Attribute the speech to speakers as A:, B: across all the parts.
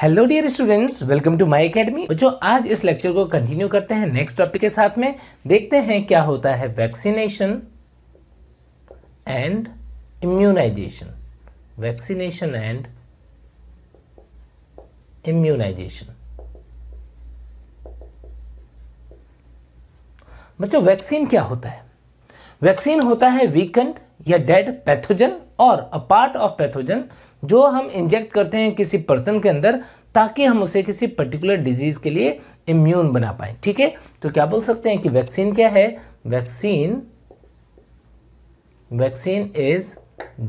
A: Hello dear students welcome to my academy बच्चों आज इस लेक्चर को कंटिन्यू करते हैं नेक्स्ट टॉपिक के साथ में देखते हैं क्या होता है vaccination and immunisation vaccination and immunisation बच्चों वैक्सीन क्या होता है वैक्सीन होता है वीकेंड या dead pathogen or a part of pathogen जो हम इंजेक्ट करते हैं किसी पर्सन के अंदर ताकि हम उसे किसी पर्टिकुलर डिजीज़ के लिए इम्यून बना पाए ठीक है तो क्या बोल सकते हैं कि वैक्सीन क्या है vaccine vaccine is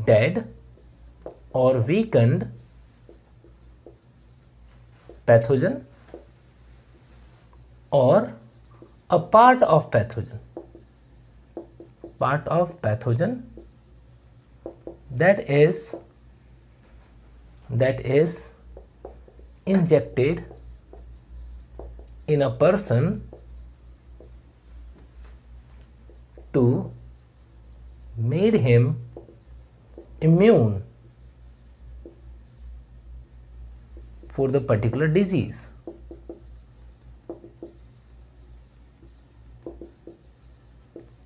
A: dead or weakened pathogen or a part of pathogen part of pathogen that is that is injected in a person to made him immune for the particular disease.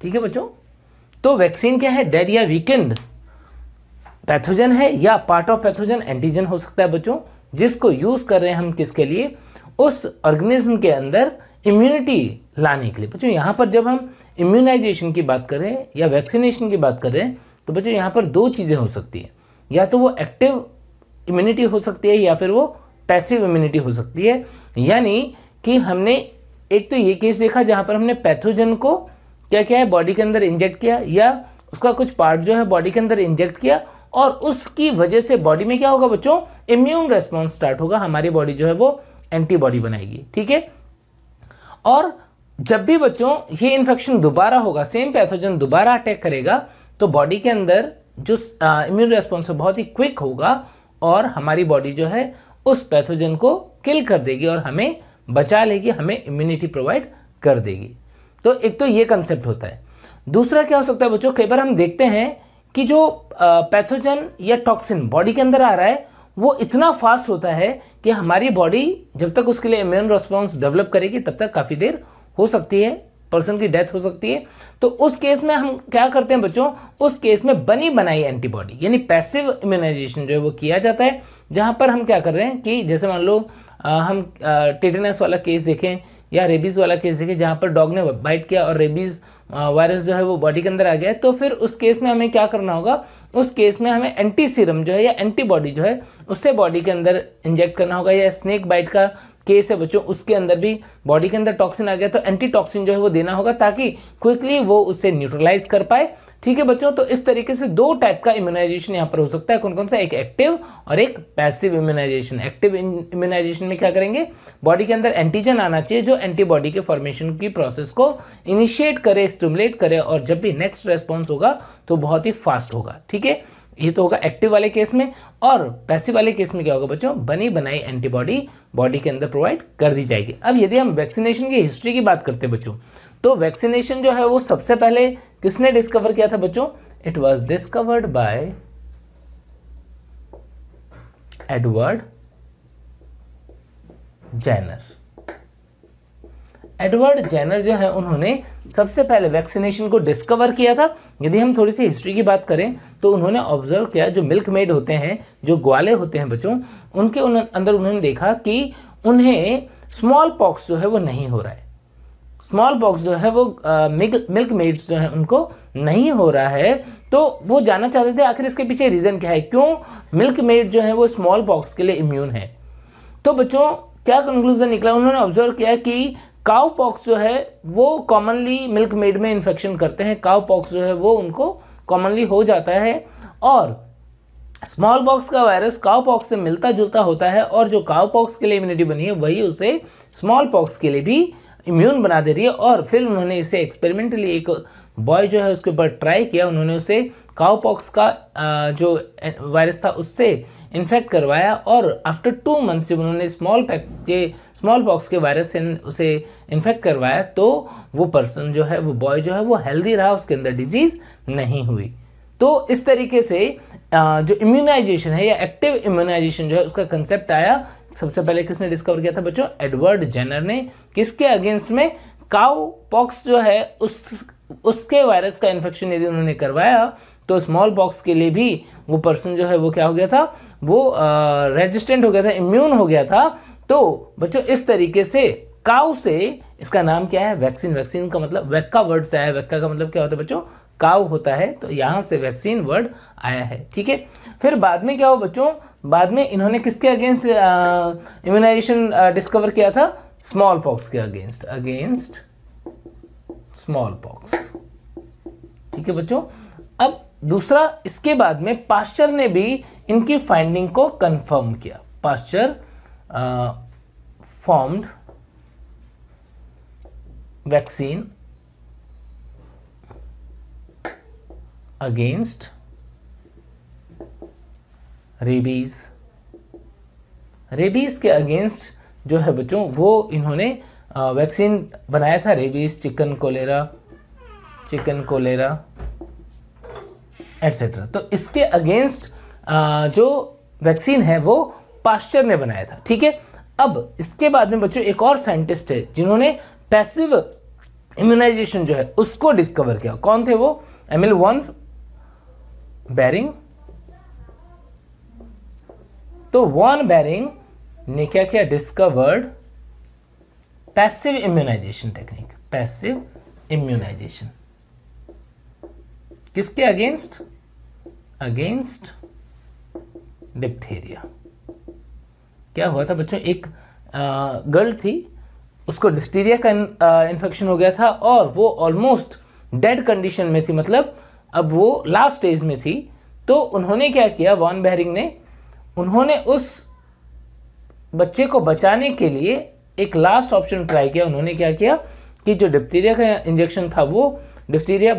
A: ठीक है बच्चों तो vaccine क्या है dead या weekend pathogen है या part of pathogen antigen हो सकता है बच्चों जिसको यूज़ कर रहे हैं हम किसके लिए उस ऑर्गेनिज्म के अंदर इम्यूनिटी लाने के लिए बच्चों यहाँ पर जब हम इम्यूनाइजेशन की बात कर रहे हैं या वैक्सीनेशन की बात कर रहे हैं तो बच्चों यहाँ पर दो चीज़ें हो सकती है या तो वो एक्टिव इम्यूनिटी हो सकती है या फिर वो पैसिव इम्यूनिटी हो सकती है यानी कि हमने एक तो ये केस देखा जहाँ पर हमने पैथोजन को क्या क्या है बॉडी के अंदर इंजेक्ट किया या उसका कुछ पार्ट जो है बॉडी के अंदर इंजेक्ट किया और उसकी वजह से बॉडी में क्या होगा बच्चों इम्यून रेस्पॉन्स स्टार्ट होगा हमारी बॉडी जो है वो एंटीबॉडी बनाएगी ठीक है और जब भी बच्चों ये इन्फेक्शन दोबारा होगा सेम पैथोजन दोबारा अटैक करेगा तो बॉडी के अंदर जो इम्यून रेस्पॉन्स है बहुत ही क्विक होगा और हमारी बॉडी जो है उस पैथोजन को किल कर देगी और हमें बचा लेगी हमें इम्यूनिटी प्रोवाइड कर देगी तो एक तो ये कंसेप्ट होता है दूसरा क्या हो सकता है बच्चों कई बार हम देखते हैं कि जो पैथोजन या टॉक्सिन बॉडी के अंदर आ रहा है वो इतना फास्ट होता है कि हमारी बॉडी जब तक उसके लिए इम्यून रिस्पॉन्स डेवलप करेगी तब तक काफ़ी देर हो सकती है पर्सन की डेथ हो सकती है तो उस केस में हम क्या करते हैं बच्चों उस केस में बनी बनाई एंटीबॉडी यानी पैसिव इम्यूनाइजेशन जो है वो किया जाता है जहाँ पर हम क्या कर रहे हैं कि जैसे मान लो हम टिटनेस वाला केस देखें या रेबीज़ वाला केस देखें जहाँ पर डॉग ने बाइट किया और रेबीज़ वायरस जो है वो बॉडी के अंदर आ गया है तो फिर उस केस में हमें क्या करना होगा उस केस में हमें एंटी सीरम जो है या एंटीबॉडी जो है उससे बॉडी के अंदर इंजेक्ट करना होगा या स्नेक बाइट का केस है बच्चों उसके अंदर भी बॉडी के अंदर टॉक्सिन आ गया तो एंटी टॉक्सिन जो है वो देना होगा ताकि क्विकली वो उससे न्यूट्रलाइज कर पाए ठीक है बच्चों तो इस तरीके से दो टाइप का इम्यूनाइजेशन यहाँ पर हो सकता है कौन कौन सा एक एक्टिव और एक पैसिव इम्यूनाइजेशन एक्टिव इम्यूनाइजेशन में क्या करेंगे बॉडी के अंदर एंटीजन आना चाहिए जो एंटीबॉडी के फॉर्मेशन की प्रोसेस को इनिशिएट करे स्टमुलेट करे और जब भी नेक्स्ट रेस्पॉन्स होगा तो बहुत ही फास्ट होगा ठीक है ये तो होगा एक्टिव वाले केस में और पैसिव वाले केस में क्या होगा बच्चों बनी बनाई एंटीबॉडी बॉडी के अंदर प्रोवाइड कर दी जाएगी अब यदि हम वैक्सीनेशन की हिस्ट्री की बात करते हैं बच्चों तो वैक्सीनेशन जो है वो सबसे पहले किसने डिस्कवर किया था बच्चों it was discovered by Edward Jenner Edward Jenner जो है उन्होंने सबसे पहले वैक्सीनेशन को डिस्कवर किया था यदि हम थोड़ी सी हिस्ट्री की बात करें तो उन्होंने ऑब्जर्व किया जो मिल्क मेड होते हैं जो ग्वाले होते हैं बच्चों उनके उन, अंदर उन्होंने देखा कि उन्हें स्मॉल पॉक्स जो है वो नहीं हो रहा है स्मॉल पॉक्स जो है वो मिल्क मेड्स जो है उनको नहीं हो रहा है तो वो जानना चाहते थे आखिर इसके पीछे रीज़न क्या है क्यों मिल्क तो मेड जो है वो स्मॉल पॉक्स के लिए इम्यून है तो बच्चों क्या कंक्लूजन निकला उन्होंने ऑब्जर्व किया कि काउ पॉक्स जो है वो कॉमनली मिल्क मेड में इन्फेक्शन करते हैं काउ पॉक्स जो है वो उनको कॉमनली हो जाता है और स्मॉल पॉक्स का वायरस काउ पॉक्स से मिलता जुलता होता है और जो काउ पॉक्स के लिए इम्यूनिटी बनी है वही उसे स्मॉल पॉक्स के लिए भी इम्यून बना दे रही है और फिर उन्होंने इसे एक्सपेरिमेंटली एक बॉय जो है उसके ऊपर ट्राई किया उन्होंने उसे काउपॉक्स का जो वायरस था उससे इन्फेक्ट करवाया और आफ्टर टू मंथ जब उन्होंने स्मॉल पैक्स के स्मॉल पॉक्स के वायरस से उसे इन्फेक्ट करवाया तो वो पर्सन जो है वो बॉय जो है वो हेल्दी रहा उसके अंदर डिजीज़ नहीं हुई तो इस तरीके से जो इम्यूनाइजेशन है या एक्टिव इम्यूनाइजेशन जो है उसका कंसेप्ट आया सबसे पहले किसने डिस्कवर किया था बच्चों एडवर्ड जेनर ने किसके अगेंस्ट में काउ पॉक्स जो है उस उसके वायरस का इन्फेक्शन यदि उन्होंने करवाया तो स्मॉल पॉक्स के लिए भी वो पर्सन जो है वो क्या हो गया था वो रेजिस्टेंट हो गया था इम्यून हो गया था तो बच्चों इस तरीके से काउ से इसका नाम क्या है वैक्सीन वैक्सीन का मतलब वैक्का वर्ड से आया वैक्का का मतलब क्या होता है बच्चों काउ होता है तो यहाँ से वैक्सीन वर्ड आया है ठीक है फिर बाद में क्या हो बच्चों बाद में इन्होंने किसके अगेंस्ट इम्यूनाइजेशन डिस्कवर किया था स्मॉल पॉक्स के अगेंस्ट अगेंस्ट स्मॉल पॉक्स ठीक है बच्चों अब दूसरा इसके बाद में पास्चर ने भी इनकी फाइंडिंग को कंफर्म किया Pasteur formed vaccine against rabies rabies के अगेंस्ट जो है बच्चों वो इन्होंने वैक्सीन बनाया था rabies chicken cholera chicken cholera etcetera तो इसके अगेंस्ट जो वैक्सीन है वो पास्चर ने बनाया था ठीक है अब इसके बाद में बच्चों एक और साइंटिस्ट है जिन्होंने पैसिव इम्यूनाइजेशन जो है उसको डिस्कवर किया कौन थे वो एमिल वन बैरिंग तो वॉन बैरिंग ने क्या किया discovered passive immunisation technique passive immunisation किसके अगेंस्ट अगेंस्ट डिप्थेरिया क्या हुआ था बच्चों एक गर्ल थी उसको डिप्थीरिया का इन्फेक्शन हो गया था और वो ऑलमोस्ट डेड कंडीशन में थी मतलब अब वो लास्ट स्टेज में थी तो उन्होंने क्या किया वॉन बैरिंग ने उन्होंने उस बच्चे को बचाने के लिए एक लास्ट ऑप्शन ट्राई किया उन्होंने क्या किया कि जो डिप्टीरिया का इंजेक्शन था वो डिप्टीरिया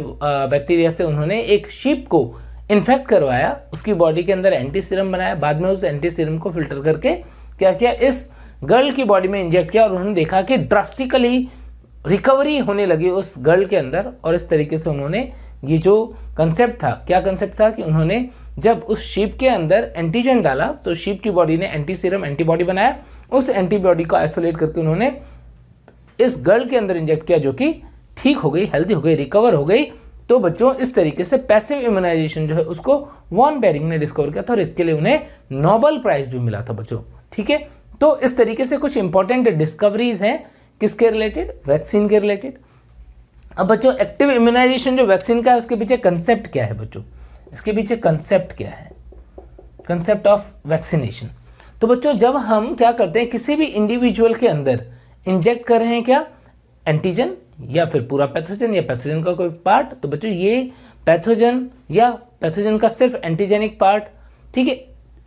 A: बैक्टीरिया से उन्होंने एक शीप को इन्फेक्ट करवाया उसकी बॉडी के अंदर एंटी सीरम बनाया बाद में उस एंटी सीरम को फिल्टर करके क्या किया इस गर्ल की बॉडी में इंजेक्ट किया और उन्होंने देखा कि ड्रास्टिकली रिकवरी होने लगी उस गर्ल के अंदर और इस तरीके से उन्होंने ये जो कंसेप्ट था क्या कंसेप्ट था कि उन्होंने जब उस शीप के अंदर एंटीजन डाला तो शीप की बॉडी ने एंटी सीरम एंटीबॉडी बनाया उस एंटीबॉडी को आइसोलेट करके उन्होंने इस गर्ल के अंदर इंजेक्ट किया जो कि ठीक हो गई हेल्दी हो गई रिकवर हो गई तो बच्चों इस तरीके से पैसिव इम्यूनाइजेशन जो है उसको वॉन बेरिंग ने डिस्कवर किया था और इसके लिए उन्हें नोबल प्राइज भी मिला था बच्चों ठीक है तो इस तरीके से कुछ इंपॉर्टेंट डिस्कवरीज हैं किसके रिलेटेड वैक्सीन के रिलेटेड अब बच्चों एक्टिव इम्यूनाइजेशन जो वैक्सीन का है उसके पीछे कंसेप्ट क्या है बच्चों इसके पीछे कंसेप्ट क्या है कंसेप्ट ऑफ वैक्सीनेशन तो बच्चों जब हम क्या करते हैं किसी भी इंडिविजुअल के अंदर इंजेक्ट कर रहे हैं क्या एंटीजन या फिर पूरा पैथोजन या पैथोजन का कोई पार्ट तो बच्चों ये पैथोजन या पैथोजन का सिर्फ एंटीजेनिक पार्ट ठीक है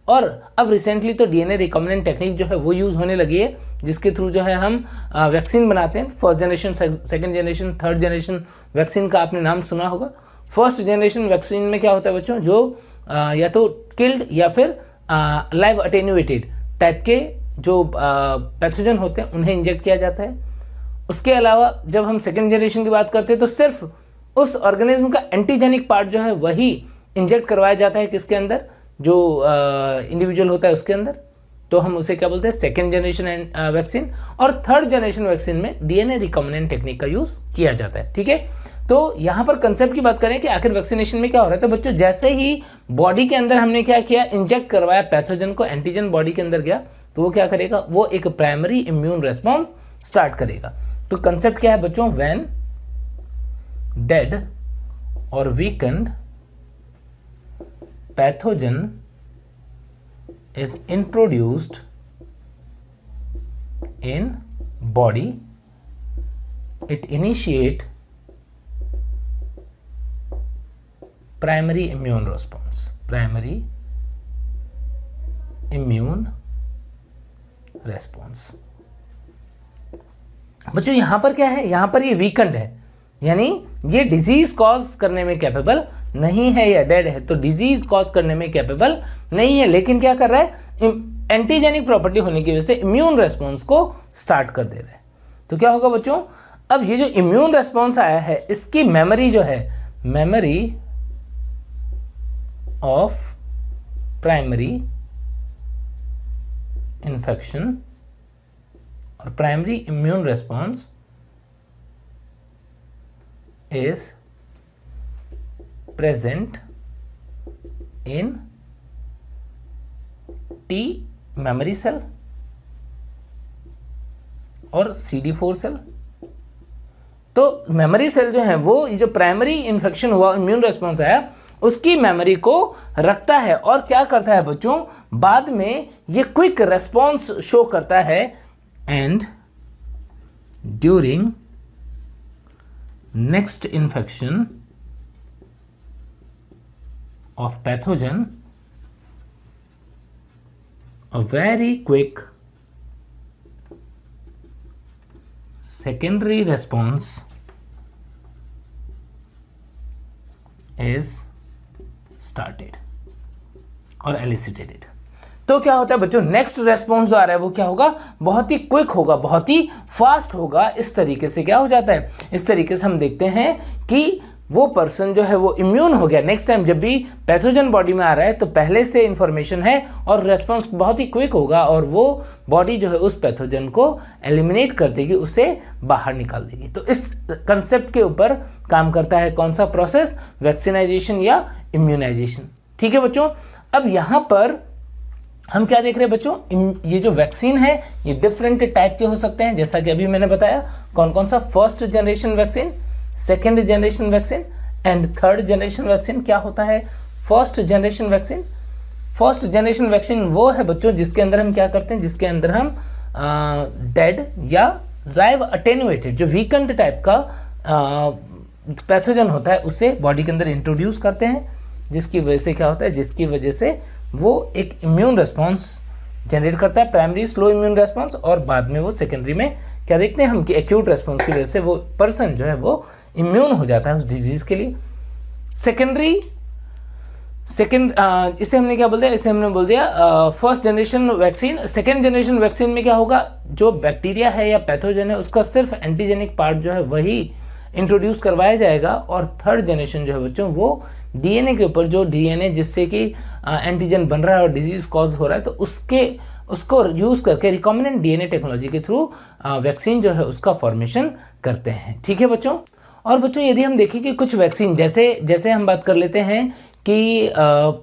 A: और अब रिसेंटली तो डीएनए रिकॉम्बिनेंट टेक्निक जो है वो यूज़ होने लगी है जिसके थ्रू जो है हम वैक्सीन बनाते हैं first generation second generation third generation vaccine का आपने नाम सुना होगा फर्स्ट जनरेशन वैक्सीन में क्या होता है बच्चों जो आ, या तो किल्ड या फिर लाइव अटेन्यूएटेड टाइप के जो पैथोजन होते हैं उन्हें इंजेक्ट किया जाता है उसके अलावा जब हम सेकेंड जनरेशन की बात करते हैं तो सिर्फ उस ऑर्गेनिज्म का एंटीजेनिक पार्ट जो है वही इंजेक्ट करवाया जाता है किसके अंदर जो इंडिविजुअल होता है उसके अंदर तो हम उसे क्या बोलते हैं सेकेंड जनरेशन वैक्सीन और थर्ड जनरेशन वैक्सीन में डीएनए रिकॉम्बिनेंट टेक्निक का यूज किया जाता है ठीक है तो यहां पर कंसेप्ट की बात करें कि आखिर वैक्सीनेशन में क्या हो रहा है तो बच्चों जैसे ही बॉडी के अंदर हमने क्या किया इंजेक्ट करवाया पैथोजन को एंटीजन बॉडी के अंदर गया तो वो क्या करेगा वो एक प्राइमरी इम्यून रेस्पॉन्स स्टार्ट करेगा तो कंसेप्ट क्या है बच्चों when dead or weakened pathogen is introduced in body it initiate primary immune response primary immune response बच्चों यहां पर क्या है यहां पर ये वीकेंड है यानी ये डिजीज कॉज करने में कैपेबल नहीं है या डेड है तो डिजीज कॉज करने में कैपेबल नहीं है लेकिन क्या कर रहा है एंटीजेनिक प्रॉपर्टी होने की वजह से इम्यून रेस्पॉन्स को स्टार्ट कर दे रहा है तो क्या होगा बच्चों अब ये जो इम्यून रेस्पॉन्स आया है इसकी मेमोरी जो है memory of primary infection or primary immune response is present in T memory cell और CD4 सेल तो मेमोरी सेल जो है वो जो प्राइमरी इंफेक्शन हुआ इम्यून रेस्पॉन्स आया उसकी मेमोरी को रखता है और क्या करता है बच्चों बाद में ये क्विक रेस्पॉन्स शो करता है and during next infection of pathogen a very quick secondary response is started और elicited तो क्या होता है बच्चों नेक्स्ट रेस्पॉन्स जो आ रहा है वो क्या होगा बहुत ही क्विक होगा बहुत ही फास्ट होगा इस तरीके से क्या हो जाता है इस तरीके से हम देखते हैं कि वो पर्सन जो है वो इम्यून हो गया नेक्स्ट टाइम जब भी पैथोजन बॉडी में आ रहा है तो पहले से इन्फॉर्मेशन है और रेस्पॉन्स बहुत ही क्विक होगा और वो बॉडी जो है उस पैथोजन को एलिमिनेट कर देगी उसे बाहर निकाल देगी तो इस कंसेप्ट के ऊपर काम करता है कौन सा प्रोसेस वैक्सीनाइजेशन या इम्यूनाइजेशन ठीक है बच्चों अब यहाँ पर हम क्या देख रहे हैं बच्चों ये जो वैक्सीन है ये डिफरेंट टाइप के हो सकते हैं जैसा कि अभी मैंने बताया कौन कौन सा first generation vaccine second generation vaccine and third generation vaccine क्या होता है first generation vaccine first generation vaccine वो है बच्चों जिसके अंदर हम क्या करते हैं जिसके अंदर हम डेड या लाइव अटेनुएटेड जो वीकेंड टाइप का पैथोजन होता है उसे बॉडी के अंदर इंट्रोड्यूस करते हैं जिसकी वजह से क्या होता है जिसकी वजह से वो एक इम्यून रेस्पॉन्स जनरेट करता है प्राइमरी स्लो इम्यून रेस्पॉन्स और बाद में वो सेकेंडरी में क्या देखते हैं हम कि एक्यूट रेस्पॉन्स की वजह से वो पर्सन जो है वो इम्यून हो जाता है उस डिजीज़ के लिए सेकेंडरी सेकेंड इसे हमने क्या बोल दिया इसे हमने बोल दिया first generation vaccine second generation vaccine में क्या होगा जो बैक्टीरिया है या पैथोजन है उसका सिर्फ एंटीजेनिक पार्ट जो है वही इंट्रोड्यूस करवाया जाएगा और थर्ड जनरेशन जो है बच्चों वो डीएनए के ऊपर जो डीएनए जिससे कि एंटीजन बन रहा है और डिजीज़ कॉज हो रहा है तो उसके उसको यूज़ करके रिकॉमेंडेंट डीएनए टेक्नोलॉजी के थ्रू वैक्सीन जो है उसका फॉर्मेशन करते हैं ठीक है बच्चों और बच्चों यदि हम देखें कि कुछ वैक्सीन जैसे जैसे हम बात कर लेते हैं कि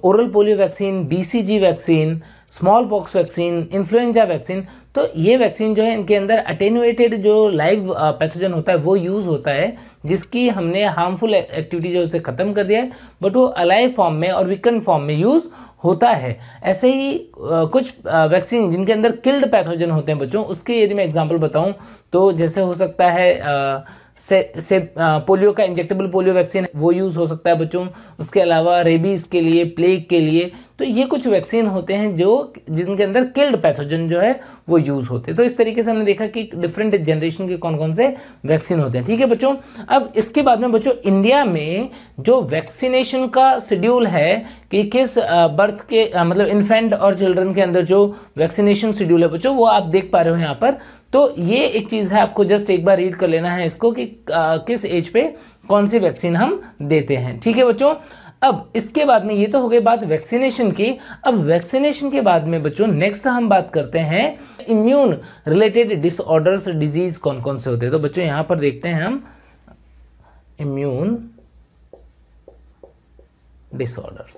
A: oral polio vaccine BCG vaccine smallpox vaccine influenza vaccine तो ये वैक्सीन जो है इनके अंदर अटेनुएटेड जो लाइव पैथोजन होता है वो यूज़ होता है जिसकी हमने हार्मफुल एक्टिविटी जो उसे ख़त्म कर दिया है बट वो अलाइव फॉर्म में और विकन फॉर्म में यूज़ होता है ऐसे ही कुछ वैक्सीन जिनके अंदर किल्ड पैथोजन होते हैं बच्चों उसके यदि मैं एग्जाम्पल बताऊँ तो जैसे हो सकता है आ, से से पोलियो का इंजेक्टेबल पोलियो वैक्सीन वो यूज़ हो सकता है बच्चों उसके अलावा रेबीज़ के लिए प्लेग के लिए तो ये कुछ वैक्सीन होते हैं जो जिनके अंदर किल्ड पैथोजन जो है वो यूज़ होते हैं तो इस तरीके से हमने देखा कि डिफरेंट जनरेशन के कौन कौन से वैक्सीन होते हैं ठीक है बच्चों अब इसके बाद में बच्चों इंडिया में जो वैक्सीनेशन का शेड्यूल है कि किस बर्थ के मतलब इन्फेंट और चिल्ड्रन के अंदर जो वैक्सीनेशन शेड्यूल है बच्चों वो आप देख पा रहे हो यहाँ पर तो ये एक चीज़ है आपको जस्ट एक बार रीड कर लेना है इसको कि किस एज पे कौन सी वैक्सीन हम देते हैं ठीक है बच्चों अब इसके बाद में ये तो हो गई बात वैक्सीनेशन की अब वैक्सीनेशन के बाद में बच्चों नेक्स्ट हम बात करते हैं इम्यून रिलेटेड डिसऑर्डर्स डिजीज कौन कौन से होते हैं तो बच्चों यहां पर देखते हैं हम इम्यून डिसऑर्डर्स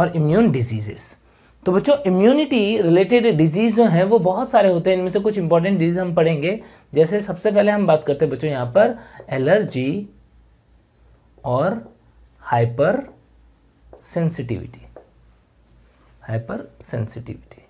A: और इम्यून डिजीजेस तो बच्चों इम्यूनिटी रिलेटेड डिजीज़ जो हैं वो बहुत सारे होते हैं इनमें से कुछ इंपॉर्टेंट डिजीज हम पढ़ेंगे जैसे सबसे पहले हम बात करते हैं बच्चों यहाँ पर एलर्जी और हाइपर सेंसिटिविटी हाइपर सेंसिटिविटी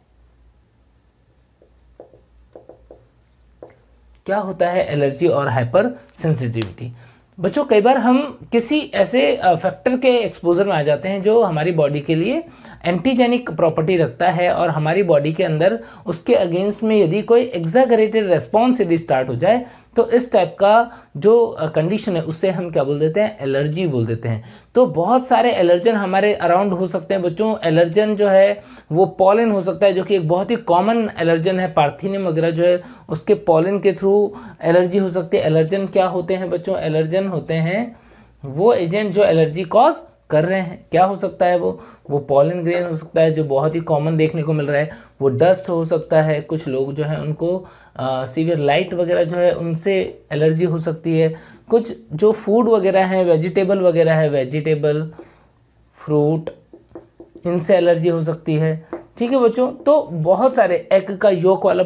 A: क्या होता है एलर्जी और हाइपर सेंसिटिविटी बच्चों कई बार हम किसी ऐसे फैक्टर के एक्सपोजर में आ जाते हैं जो हमारी बॉडी के लिए एंटीजेनिक प्रॉपर्टी रखता है और हमारी बॉडी के अंदर उसके अगेंस्ट में यदि कोई एग्जागरेटेड रेस्पॉन्स यदि स्टार्ट हो जाए तो इस टाइप का जो कंडीशन uh, है उससे हम क्या बोल देते हैं एलर्जी बोल देते हैं तो बहुत सारे एलर्जन हमारे अराउंड हो सकते हैं बच्चों एलर्जन जो है वो पॉलन हो सकता है जो कि एक बहुत ही कॉमन एलर्जन है पार्थिनियम वगैरह जो है उसके पॉलन के थ्रू एलर्जी हो सकती है एलर्जन क्या होते हैं बच्चों एलर्जन होते हैं वो एजेंट जो एलर्जी कॉज कर रहे हैं क्या हो सकता है वो वो पॉलन ग्रेन हो सकता है जो बहुत ही कॉमन देखने को मिल रहा है वो डस्ट हो सकता है कुछ लोग जो है उनको सीवियर लाइट वगैरह जो है उनसे एलर्जी हो सकती है कुछ जो फूड वगैरह है वेजिटेबल वगैरह है वेजिटेबल फ्रूट इनसे एलर्जी हो सकती है ठीक है बच्चों तो बहुत सारे एग का योक वाला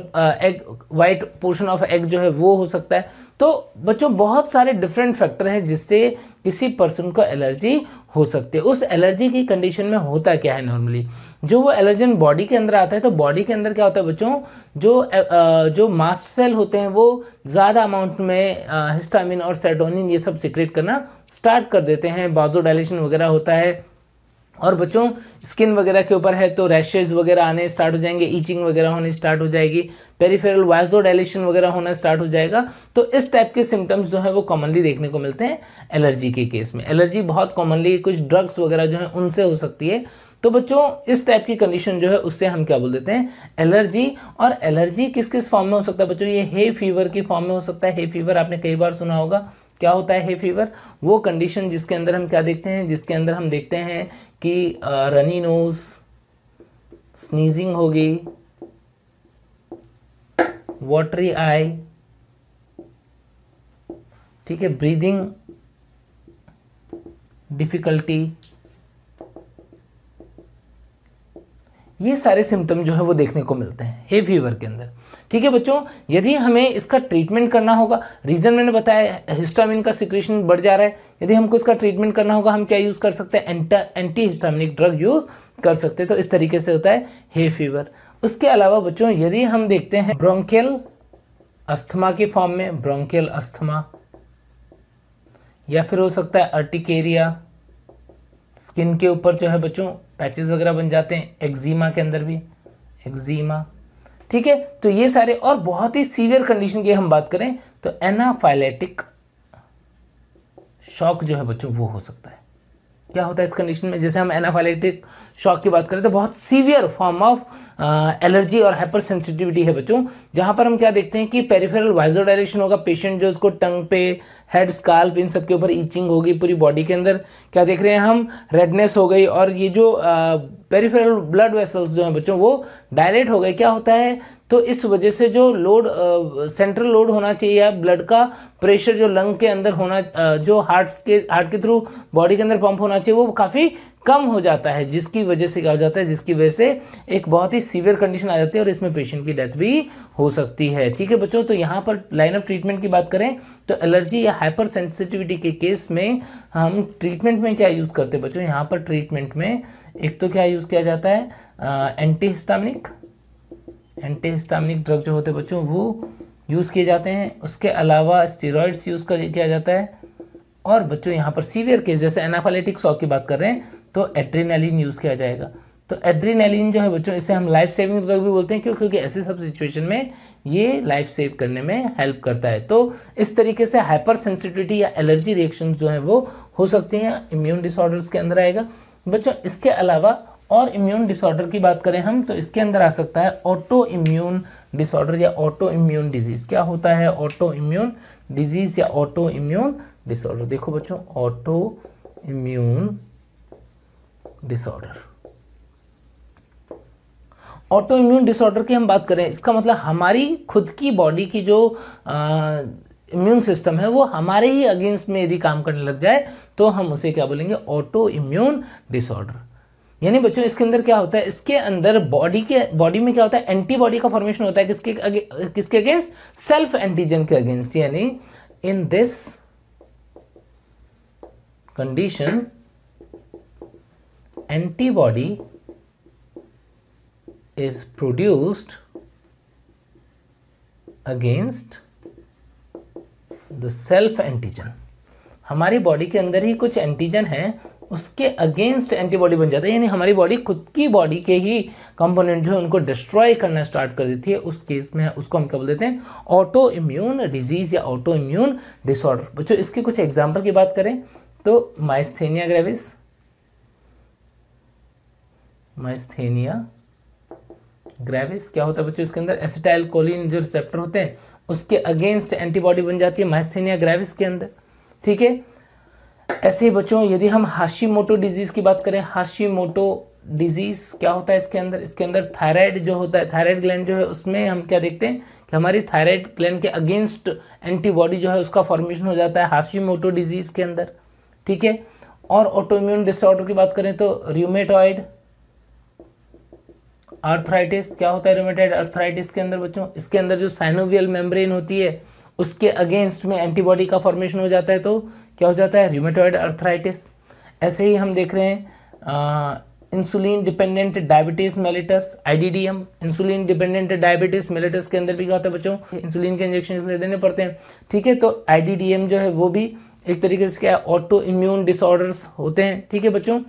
A: egg white portion of egg जो है वो हो सकता है तो बच्चों बहुत सारे डिफरेंट फैक्टर हैं जिससे किसी पर्सन को एलर्जी हो सकती है उस एलर्जी की कंडीशन में होता क्या है नॉर्मली जो वो एलर्जन बॉडी के अंदर आता है तो बॉडी के अंदर क्या होता है बच्चों जो जो मास्ट सेल होते हैं वो ज़्यादा अमाउंट में हिस्टामिन और सेटोनिन ये सब सिक्रेट करना स्टार्ट कर देते हैं बाजो डायलेशन वगैरह होता है और बच्चों स्किन वगैरह के ऊपर है तो रैशेज वगैरह आने स्टार्ट हो जाएंगे ईचिंग वगैरह होने स्टार्ट हो जाएगी पेरीफेरल वाइजो डायलेशन वगैरह होना स्टार्ट हो जाएगा तो इस टाइप के सिम्टम्स जो है वो कॉमनली देखने को मिलते हैं एलर्जी के केस में एलर्जी बहुत कॉमनली कुछ ड्रग्स वगैरह जो है उनसे हो सकती है तो बच्चों इस टाइप की कंडीशन जो है उससे हम क्या बोल देते हैं एलर्जी और एलर्जी किस किस फॉर्म में हो सकता है बच्चों ये हे फीवर की फॉर्म में हो सकता है हे फीवर आपने कई बार सुना होगा क्या होता है हे फीवर वो कंडीशन जिसके अंदर हम क्या देखते हैं जिसके अंदर हम देखते हैं कि रनी नोज स्नीजिंग होगी वॉटरी आई ठीक है ब्रीदिंग डिफ़िकल्टी ये सारे सिम्टम जो है वो देखने को मिलते हैं हे फीवर के अंदर ठीक है बच्चों यदि हमें इसका ट्रीटमेंट करना होगा रीज़न मैंने बताया हिस्टामिन का सिक्रेशन बढ़ जा रहा है यदि हमको इसका ट्रीटमेंट करना होगा हम क्या यूज़ कर सकते हैं एंटी हिस्टामिनिक ड्रग यूज़ कर सकते हैं तो इस तरीके से होता है हे फीवर उसके अलावा बच्चों यदि हम देखते हैं ब्रोंकियल अस्थमा के फॉर्म में ब्रोंकियल अस्थमा या फिर हो सकता है अर्टिकेरिया स्किन के ऊपर जो है बच्चों पैचेस वगैरह बन जाते हैं एक्जिमा के अंदर भी एक्जिमा ठीक है तो ये सारे और बहुत ही सीवियर कंडीशन की हम बात करें तो एनाफाइलेटिक शॉक जो है बच्चों वो हो सकता है क्या होता है इस कंडीशन में जैसे हम एनाफाइलेटिक शॉक की बात करें तो बहुत सीवियर फॉर्म ऑफ एलर्जी और हाइपर सेंसिटिविटी है बच्चों जहाँ पर हम क्या देखते हैं कि पेरिफेरल वाइजो होगा पेशेंट जो उसको टंग पे हेड स्काल्प इन सबके ऊपर ईचिंग होगी पूरी बॉडी के अंदर क्या देख रहे हैं हम रेडनेस हो गई और ये जो पेरिफेरल ब्लड वेसल्स जो हैं बच्चों वो डायरेक्ट हो गए क्या होता है तो इस वजह से जो लोड सेंट्रल लोड होना चाहिए या ब्लड का प्रेशर जो लंग के अंदर होना आ, जो हार्ट के हार्ट के थ्रू बॉडी के अंदर पंप होना चाहिए वो काफ़ी कम हो जाता है जिसकी वजह से क्या हो जाता है जिसकी वजह से एक बहुत ही सीवियर कंडीशन आ जाती है और इसमें पेशेंट की डेथ भी हो सकती है ठीक है बच्चों तो यहाँ पर लाइन ऑफ ट्रीटमेंट की बात करें तो एलर्जी या हाइपर सेंसिटिविटी के केस में हम ट्रीटमेंट में क्या यूज़ करते हैं बच्चों यहाँ पर ट्रीटमेंट में एक तो क्या यूज़ किया जाता है एंटीहिस्टामिक एंटीहिस्टामिनिक ड्रग जो होते हैं बच्चों वो यूज़ किए जाते हैं उसके अलावा स्टेरॉइड्स यूज़ किया जाता है और बच्चों यहाँ पर सीवियर केस जैसे एनाफालेटिक शॉक की बात कर रहे हैं तो एड्रीनलिन यूज़ किया जाएगा तो एड्रीनलिन जो है बच्चों इसे हम लाइफ सेविंग ड्रग भी बोलते हैं क्यों क्योंकि ऐसे सब सिचुएशन में ये लाइफ सेव करने में हेल्प करता है तो इस तरीके से हाइपर सेंसिटिविटी या एलर्जी रिएक्शन जो है वो हो सकती हैं इम्यून डिसऑर्डर्स के अंदर आएगा बच्चों इसके अलावा और इम्यून डिसऑर्डर की बात करें हम तो इसके अंदर आ सकता है ऑटो इम्यून डिसऑर्डर या ऑटो इम्यून डिजीज़ क्या होता है ऑटो इम्यून डिजीज़ या ऑटो इम्यून डिसऑर्डर देखो बच्चों autoimmune disorder autoimmune disorder की हम बात करें इसका मतलब हमारी खुद की बॉडी की जो इम्यून सिस्टम है वो हमारे ही अगेंस्ट में यदि काम करने लग जाए तो हम उसे क्या बोलेंगे ऑटो इम्यून डिसऑर्डर यानी बच्चों इसके अंदर क्या होता है इसके अंदर बॉडी के बॉडी में क्या होता है एंटीबॉडी का फॉर्मेशन होता है किसके अगे, किसके अगेंस्ट सेल्फ एंटीजन के अगेंस्ट यानी in this condition antibody is produced against the self antigen हमारी बॉडी के अंदर ही कुछ एंटीजन है उसके अगेंस्ट एंटीबॉडी बन जाता है यानी हमारी बॉडी खुद की बॉडी के ही कंपोनेंट जो है उनको डिस्ट्रॉय करना स्टार्ट कर देती है उस केस में उसको हम क्या बोल देते हैं ऑटो इम्यून डिजीज़ या ऑटो इम्यून डिसऑर्डर बच्चों इसके कुछ एग्जाम्पल की बात करें तो माइस्थेनिया ग्रेविस माइस्थेनिया ग्रेविस क्या होता है बच्चों इसके अंदर एसिटाइल कोलिन जो रिसेप्टर होते हैं उसके अगेंस्ट एंटीबॉडी बन जाती है माइस्थेनिया ग्रेविस के अंदर ठीक है ऐसे ही बच्चों यदि हम हाशी मोटो डिजीज़ की बात करें हाशी मोटो डिजीज़ क्या होता है इसके अंदर इसके अंदर थायराइड जो होता है थायराइड ग्लैंड जो है उसमें हम क्या देखते हैं कि हमारी थायराइड ग्लैंड के अगेंस्ट एंटीबॉडी जो है उसका फॉर्मेशन हो जाता है हाशी मोटो डिजीज़ के अंदर ठीक है और ऑटोइम्यून डिसऑर्डर की बात करें तो रियोमेटॉइड आर्थराइटिस क्या होता है रिमेटेड आर्थराइटिस के अंदर बच्चों इसके अंदर जो साइनोवियल मेम्ब्रेन होती है उसके अगेंस्ट में एंटीबॉडी का फॉर्मेशन हो जाता है तो क्या हो जाता है रिमेटॉयड अर्थराइटिस ऐसे ही हम देख रहे हैं insulin dependent diabetes mellitus IDDM insulin dependent diabetes mellitus के अंदर भी क्या होता है बच्चों इंसुलिन के इंजेक्शन ले देने पड़ते हैं ठीक है तो आईडीडीएम जो है वो भी एक तरीके से क्या है ऑटो इम्यून डिसऑर्डर्स होते हैं ठीक है बच्चों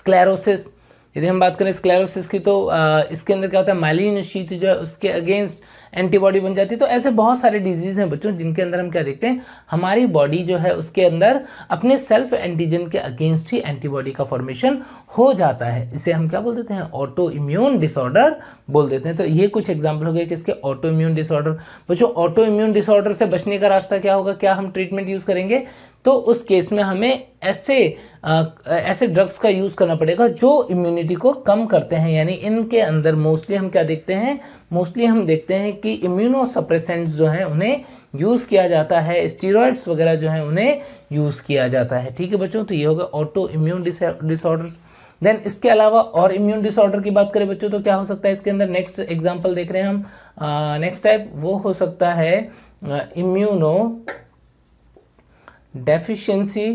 A: स्क्लेरोसिस यदि हम बात करें स्क्लेरोसिस की तो आ, इसके अंदर क्या होता है माइलिन शीत जो है उसके अगेंस्ट एंटीबॉडी बन जाती है तो ऐसे बहुत सारे डिजीज़ हैं बच्चों जिनके अंदर हम क्या देखते हैं हमारी बॉडी जो है उसके अंदर अपने सेल्फ एंटीजन के अगेंस्ट ही एंटीबॉडी का फॉर्मेशन हो जाता है इसे हम क्या बोल देते हैं ऑटो इम्यून डिसऑर्डर बोल देते हैं तो ये कुछ एग्जाम्पल हो गए किसके ऑटो इम्यून डिसऑर्डर बच्चों ऑटो इम्यून डिसऑर्डर से बचने का रास्ता क्या होगा क्या हम ट्रीटमेंट यूज़ करेंगे तो उस केस में हमें ऐसे आ, ऐसे ड्रग्स का यूज़ करना पड़ेगा जो इम्यूनिटी को कम करते हैं यानी इनके अंदर मोस्टली हम क्या देखते हैं मोस्टली हम देखते हैं कि इम्यूनो सप्रेसेंट्स जो हैं उन्हें यूज़ किया जाता है स्टीरोड्स वगैरह जो हैं उन्हें यूज़ किया जाता है ठीक है बच्चों तो ये होगा ऑटो इम्यून डिसऑर्डर्स देन इसके अलावा और इम्यून डिसऑर्डर की बात करें बच्चों तो क्या हो सकता है इसके अंदर नेक्स्ट एग्जाम्पल देख रहे हैं हम नेक्स्ट टाइप वो हो सकता है इम्यूनो uh, deficiency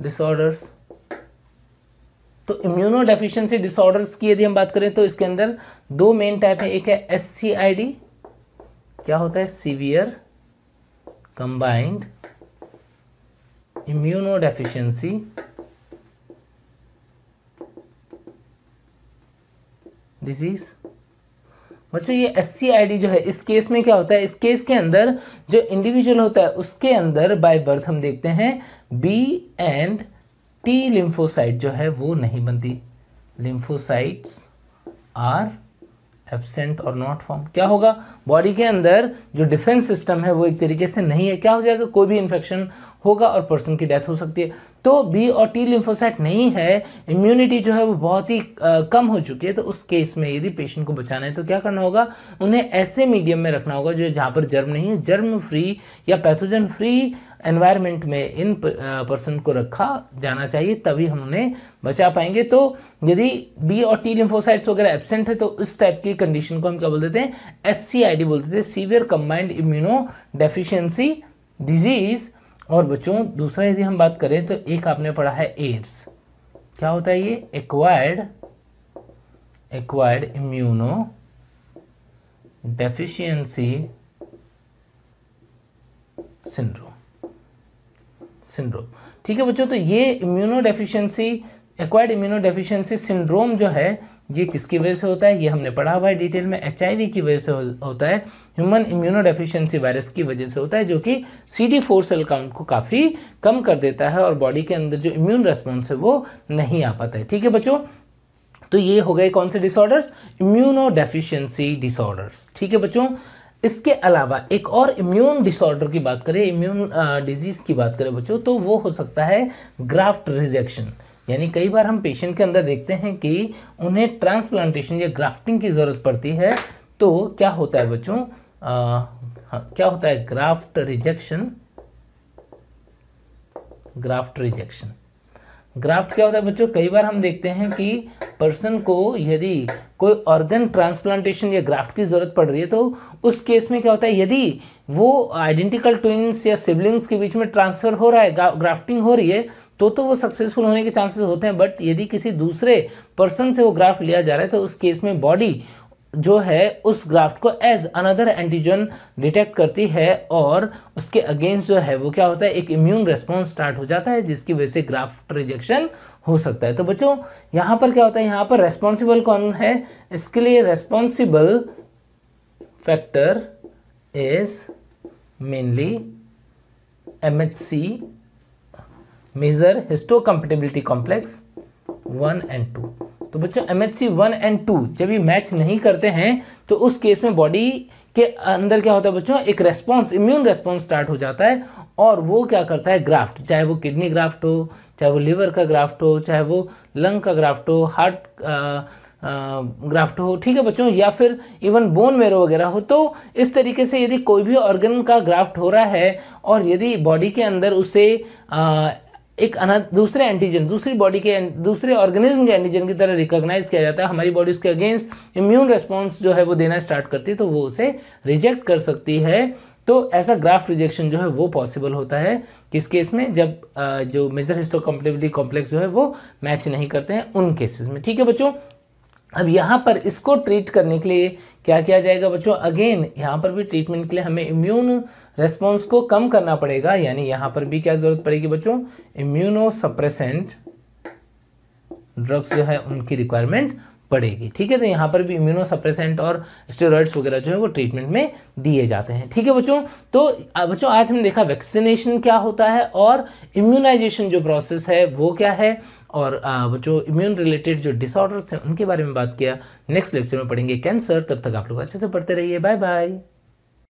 A: डिसऑर्डर्स तो इम्यूनो डेफिशिएंसी डिसऑर्डर्स की यदि हम बात करें तो इसके अंदर दो मेन टाइप है एक है एस क्या होता है severe combined immunodeficiency disease बच्चों ये एस सी जो है इस केस में क्या होता है इस केस के अंदर जो इंडिविजुअल होता है उसके अंदर बाय बर्थ हम देखते हैं बी एंड टी लिम्फोसाइट जो है वो नहीं बनती लिम्फोसाइट्स आर एबसेंट और नॉट फॉर्म क्या होगा बॉडी के अंदर जो डिफेंस सिस्टम है वो एक तरीके से नहीं है क्या हो जाएगा कोई भी इन्फेक्शन होगा और पर्सन की डेथ हो सकती है तो बी और टी लिम्फोसाइट नहीं है इम्यूनिटी जो है वो बहुत ही कम हो चुकी है तो उस केस में यदि पेशेंट को बचाना है तो क्या करना होगा उन्हें ऐसे मीडियम में रखना होगा जो जहाँ पर जर्म नहीं है जर्म फ्री या पैथोजन फ्री एनवायरनमेंट में इन पर्सन को रखा जाना चाहिए तभी हम उन्हें बचा पाएंगे तो यदि बी और टी लिम्फोसाइट्स वगैरह एबसेंट है तो इस टाइप की कंडीशन को हम क्या बोल देते हैं एस बोलते थे severe combined immunodeficiency disease और बच्चों दूसरा यदि हम बात करें तो एक आपने पढ़ा है एड्स क्या होता है ये acquired acquired immunodeficiency syndrome syndrome ठीक है बच्चों तो ये immunodeficiency acquired immunodeficiency syndrome जो है ये किसकी वजह से होता है ये हमने पढ़ा हुआ है डिटेल में एच की वजह से हो, होता है ह्यूमन इम्यूनो वायरस की वजह से होता है जो कि C D four cell count को काफ़ी कम कर देता है और बॉडी के अंदर जो इम्यून रेस्पॉन्स है वो नहीं आ पाता है ठीक है बच्चों तो ये हो गए कौन से डिसऑर्डर्स इम्यूनो डेफिशियंसी डिसऑर्डर्स ठीक है बच्चों इसके अलावा एक और इम्यून डिसऑर्डर की बात करें इम्यून डिजीज़ की बात करें बच्चों तो वो हो सकता है ग्राफ्ट रिजेक्शन यानी कई बार हम पेशेंट के अंदर देखते हैं कि उन्हें ट्रांसप्लांटेशन या ग्राफ्टिंग की ज़रूरत पड़ती है तो क्या होता है बच्चों हाँ, क्या होता है graft rejection graft rejection graft क्या होता है बच्चों कई बार हम देखते हैं कि पर्सन को यदि कोई ऑर्गन ट्रांसप्लांटेशन या ग्राफ्ट की ज़रूरत पड़ रही है तो उस केस में क्या होता है यदि वो आइडेंटिकल ट्विंस या सिबलिंग्स के बीच में ट्रांसफ़र हो रहा है ग्राफ्टिंग हो रही है तो तो वो सक्सेसफुल होने के चांसेस होते हैं बट यदि किसी दूसरे पर्सन से वो ग्राफ्ट लिया जा रहा है तो उस केस में बॉडी जो है उस ग्राफ्ट को एज अनदर एंटीजन डिटेक्ट करती है और उसके अगेंस्ट जो है वो क्या होता है एक इम्यून रेस्पॉन्स स्टार्ट हो जाता है जिसकी वजह से ग्राफ्ट रिजेक्शन हो सकता है तो बच्चों यहाँ पर क्या होता है यहाँ पर रेस्पॉन्सिबल कौन है इसके लिए responsible factor is mainly M H C major histocompatibility complex one and two तो बच्चों M H C one and two जब ये मैच नहीं करते हैं तो उस केस में बॉडी के अंदर क्या होता है बच्चों एक रेस्पॉन्स इम्यून रेस्पॉन्स स्टार्ट हो जाता है और वो क्या करता है ग्राफ्ट चाहे वो किडनी ग्राफ्ट हो चाहे वो लिवर का ग्राफ्ट हो चाहे वो लंग का ग्राफ्ट हो हार्ट ग्राफ्ट हो ठीक है बच्चों या फिर इवन बोन मेरो वगैरह हो तो इस तरीके से यदि कोई भी ऑर्गन का ग्राफ्ट हो रहा है और यदि बॉडी के अंदर उसे आ, एक दूसरे एंटीजन दूसरी बॉडी के दूसरे ऑर्गेनिज्म के एंटीजन की तरह रिकॉग्नाइज किया जाता है हमारी बॉडी उसके अगेंस्ट इम्यून रिस्पॉन्स जो है वो देना स्टार्ट करती है तो वो उसे रिजेक्ट कर सकती है तो ऐसा ग्राफ्ट रिजेक्शन जो है वो पॉसिबल होता है किस केस में जब जो मेजर हिस्टोकम्प्लेबिलिटी कॉम्प्लेक्स जो है वो मैच नहीं करते हैं उन केसेस में ठीक है बच्चों अब यहाँ पर इसको ट्रीट करने के लिए क्या किया जाएगा बच्चों अगेन यहाँ पर भी ट्रीटमेंट के लिए हमें इम्यून रेस्पॉन्स को कम करना पड़ेगा यानी यहाँ पर भी क्या ज़रूरत पड़ेगी बच्चों इम्यूनो सप्रेसेंट ड्रग्स जो है उनकी रिक्वायरमेंट पड़ेगी ठीक है तो यहाँ पर भी इम्यूनोसप्रेसेंट और स्टेरॉइड्स वगैरह जो है वो ट्रीटमेंट में दिए जाते हैं ठीक है बच्चों तो बच्चों आज हमने देखा वैक्सीनेशन क्या होता है और इम्यूनाइजेशन जो प्रोसेस है वो क्या है और बच्चों इम्यून रिलेटेड जो डिसऑर्डर्स हैं उनके बारे में बात किया नेक्स्ट लेक्चर में पढ़ेंगे कैंसर तब तक आप लोग अच्छे से पढ़ते रहिए बाय बाय